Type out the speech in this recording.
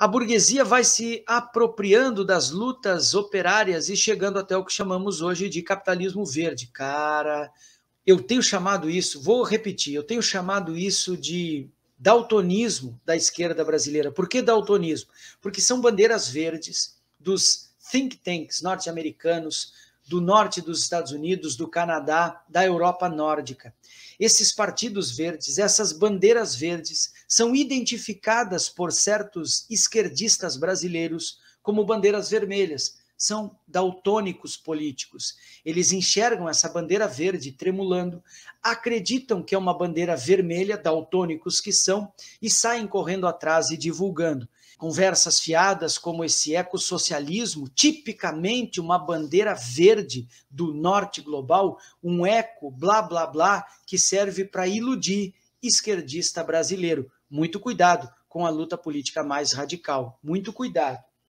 a burguesia vai se apropriando das lutas operárias e chegando até o que chamamos hoje de capitalismo verde. Cara, eu tenho chamado isso, vou repetir, eu tenho chamado isso de daltonismo da esquerda brasileira. Por que daltonismo? Porque são bandeiras verdes dos think tanks norte-americanos, do norte dos Estados Unidos, do Canadá, da Europa nórdica. Esses partidos verdes, essas bandeiras verdes, são identificadas por certos esquerdistas brasileiros como bandeiras vermelhas, são daltônicos políticos. Eles enxergam essa bandeira verde tremulando, acreditam que é uma bandeira vermelha, daltônicos que são, e saem correndo atrás e divulgando. Conversas fiadas como esse ecossocialismo, tipicamente uma bandeira verde do norte global, um eco blá blá blá que serve para iludir esquerdista brasileiro. Muito cuidado com a luta política mais radical. Muito cuidado.